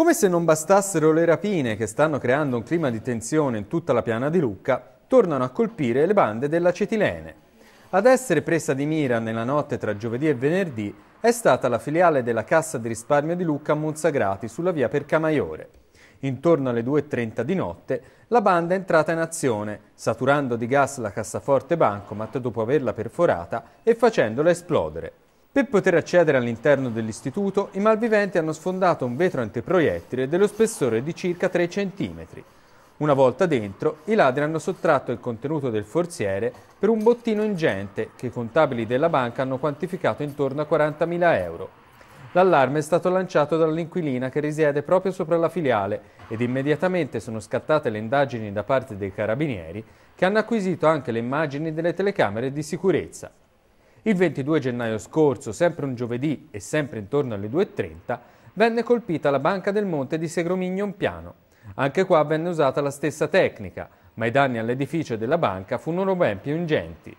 Come se non bastassero le rapine che stanno creando un clima di tensione in tutta la piana di Lucca, tornano a colpire le bande dell'acetilene. Ad essere presa di mira nella notte tra giovedì e venerdì è stata la filiale della Cassa di risparmio di Lucca a Monzagrati sulla via Percamaiore. Intorno alle 2.30 di notte la banda è entrata in azione, saturando di gas la cassaforte Bancomat dopo averla perforata e facendola esplodere. Per poter accedere all'interno dell'istituto, i malviventi hanno sfondato un vetro antiproiettile dello spessore di circa 3 cm. Una volta dentro, i ladri hanno sottratto il contenuto del forziere per un bottino ingente che i contabili della banca hanno quantificato intorno a 40.000 euro. L'allarme è stato lanciato dall'inquilina che risiede proprio sopra la filiale ed immediatamente sono scattate le indagini da parte dei carabinieri che hanno acquisito anche le immagini delle telecamere di sicurezza. Il 22 gennaio scorso, sempre un giovedì e sempre intorno alle 2.30, venne colpita la Banca del Monte di Segromignon Piano. Anche qua venne usata la stessa tecnica, ma i danni all'edificio della banca furono ben più ingenti.